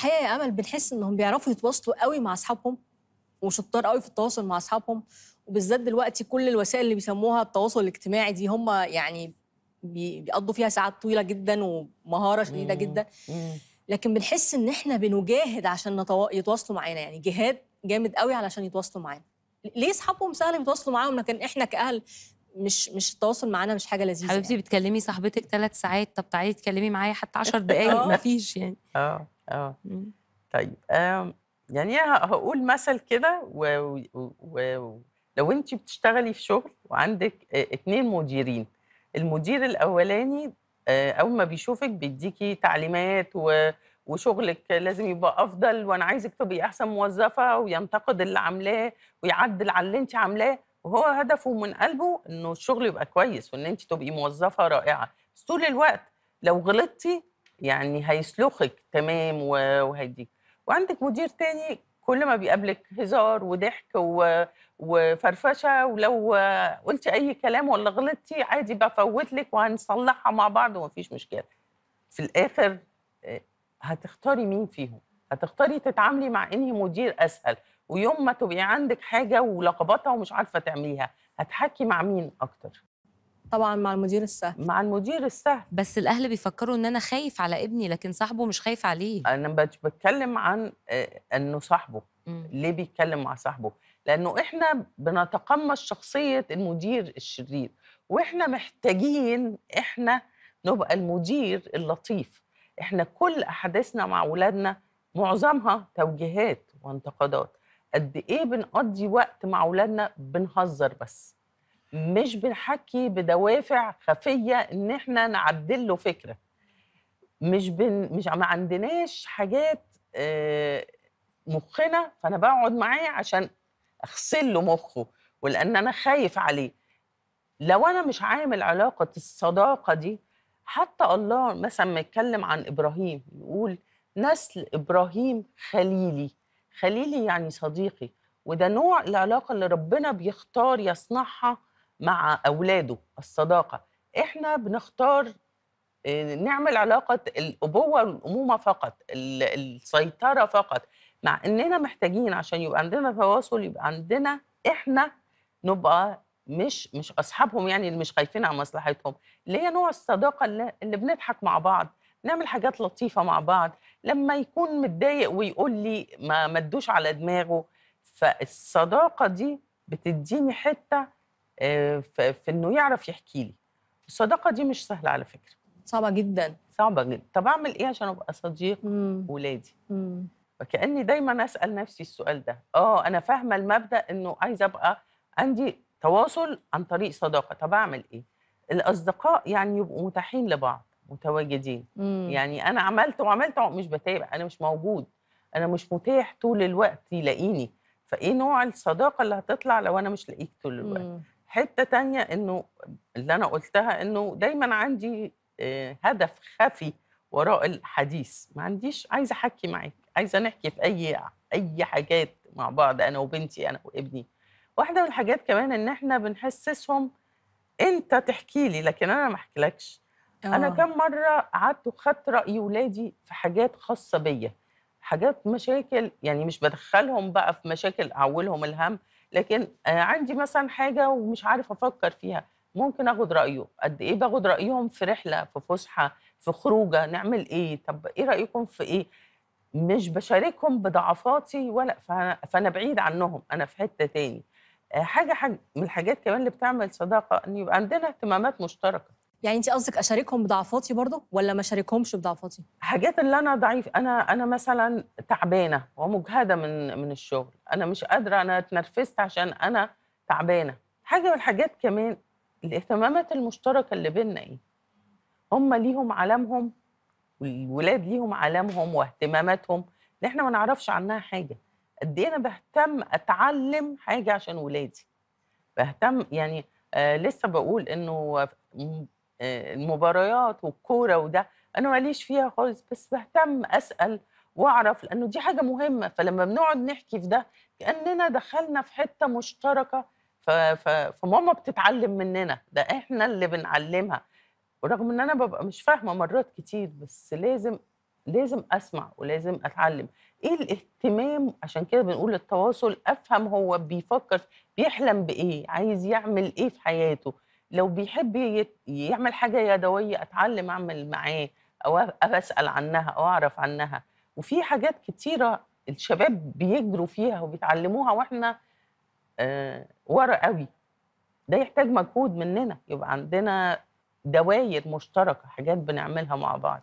الحقيقه يا امل بنحس انهم بيعرفوا يتواصلوا قوي مع اصحابهم وشطار قوي في التواصل مع اصحابهم وبالذات دلوقتي كل الوسائل اللي بيسموها التواصل الاجتماعي دي هم يعني بيقضوا فيها ساعات طويله جدا ومهاره شديده جدا لكن بنحس ان احنا بنجاهد عشان نتو... يتواصلوا معانا يعني جهاد جامد قوي علشان يتواصلوا معانا ليه اصحابهم سهل يتواصلوا معاهم لكن احنا كاهل مش مش التواصل معانا مش حاجه لذيذه حبيبتي يعني. بتكلمي صاحبتك ثلاث ساعات طب تعالي تكلمي معايا حتى 10 آه. دقائق مفيش يعني اه اه إمم. طيب آمم، يعني هقول مثل كده ولو انت بتشتغلي في شغل وعندك اتنين مديرين المدير الاولاني اول ما بيشوفك بيديكي تعليمات و وشغلك لازم يبقى افضل وانا عايزك تبقي احسن موظفه وينتقد اللي عاملاه ويعدل على اللي انت عاملاه وهو هدفه من قلبه انه الشغل يبقى كويس وان انت تبقي موظفه رائعه بس طول الوقت لو غلطتي يعني هيسلخك تمام وهيديك وعندك مدير تاني كل ما بيقابلك هزار وضحك وفرفشه ولو قلتي اي كلام ولا غلطتي عادي بفوت لك وهنصلحها مع بعض ومفيش مشكله في الاخر آه، هتختاري مين فيهم هتختاري تتعاملي مع انهي مدير اسهل ويوم ما تبقي عندك حاجه ولخبطه ومش عارفه تعمليها هتحكي مع مين اكتر طبعا مع المدير السهل مع المدير السهل بس الاهل بيفكروا ان انا خايف على ابني لكن صاحبه مش خايف عليه انا مش بتكلم عن آه، انه صاحبه م. ليه بيتكلم مع صاحبه لانه احنا بنتقمص شخصيه المدير الشرير واحنا محتاجين احنا نبقى المدير اللطيف احنا كل احاديثنا مع اولادنا معظمها توجيهات وانتقادات قد ايه بنقضي وقت مع اولادنا بنهزر بس مش بنحكي بدوافع خفيه ان احنا نعدل له فكره مش بن مش ما عندناش حاجات آه، مخنا فانا بقعد معاه عشان اغسل له مخه ولان انا خايف عليه لو انا مش عامل علاقه الصداقه دي حتى الله مثلا ما يتكلم عن ابراهيم يقول نسل ابراهيم خليلي خليلي يعني صديقي وده نوع العلاقه اللي ربنا بيختار يصنعها مع اولاده الصداقه احنا بنختار آه، نعمل علاقه الابوه والامومه فقط السيطره فقط مع اننا محتاجين عشان يبقى عندنا تواصل يبقى عندنا احنا نبقى مش مش اصحابهم يعني اللي مش خايفين على مصلحتهم اللي هي نوع الصداقه اللي, بنضحك مع بعض نعمل حاجات لطيفه مع بعض لما يكون متضايق ويقول لي ما مدوش على دماغه فالصداقه دي بتديني حته آه، في انه يعرف يحكي لي الصداقه دي مش سهله على فكره صعبه جدا صعبه جدا طب اعمل ايه عشان ابقى صديق ولادي فكاني دايما اسال نفسي السؤال ده اه انا فاهمه المبدا انه عايزه ابقى عندي تواصل عن طريق صداقه طب اعمل ايه الاصدقاء يعني يبقوا متاحين لبعض متواجدين مم. يعني انا عملت وعملت مش بتابع انا مش موجود انا مش متاح طول الوقت يلاقيني فايه نوع الصداقه اللي هتطلع لو انا مش لاقيك طول الوقت مم. حته تانية انه اللي انا قلتها انه دايما عندي آه، هدف خفي وراء الحديث ما عنديش عايزه احكي معاك عايزه نحكي في اي اي حاجات مع بعض انا وبنتي انا وابني واحده من الحاجات كمان ان احنا بنحسسهم انت تحكي لي لكن انا ما احكيلكش انا آه. كم مره قعدت وخدت راي ولادي في حاجات خاصه بيا حاجات مشاكل يعني مش بدخلهم بقى في مشاكل اعولهم الهم لكن آه، عندي مثلا حاجه ومش عارف افكر فيها ممكن اخد رايه قد ايه باخد رايهم في رحله في فسحه في خروجه نعمل ايه طب ايه رايكم في ايه مش بشاركهم بضعفاتي ولا فأنا, فانا بعيد عنهم انا في حته تاني آه، حاجه حاجه من الحاجات كمان اللي بتعمل صداقه ان يبقى عندنا اهتمامات مشتركه يعني انت قصدك اشاركهم بضعفاتي برضه ولا ما اشاركهمش بضعفاتي حاجات اللي انا ضعيف انا انا مثلا تعبانه ومجهده من من الشغل انا مش قادره انا اتنرفزت عشان انا تعبانه حاجه من الحاجات كمان الاهتمامات المشتركه اللي بينا ايه هم ليهم عالمهم والولاد ليهم عالمهم واهتماماتهم اللي احنا ما نعرفش عنها حاجه قد ايه انا بهتم اتعلم حاجه عشان ولادي بهتم يعني آه لسه بقول انه آه، المباريات والكوره وده انا ماليش فيها خالص بس بهتم اسال واعرف لانه دي حاجه مهمه فلما بنقعد نحكي في ده كاننا دخلنا في حته مشتركه فماما بتتعلم مننا ده احنا اللي بنعلمها ورغم ان انا ببقى مش فاهمه مرات كتير بس لازم لازم اسمع ولازم اتعلم ايه الاهتمام عشان كده بنقول التواصل افهم هو بيفكر بيحلم بايه عايز يعمل ايه في حياته لو بيحب يعمل حاجه يدويه اتعلم اعمل معاه او اسال عنها او اعرف عنها وفي حاجات كتيره الشباب بيجروا فيها وبيتعلموها واحنا ورا قوي ده يحتاج مجهود مننا يبقى عندنا دواير مشتركه حاجات بنعملها مع بعض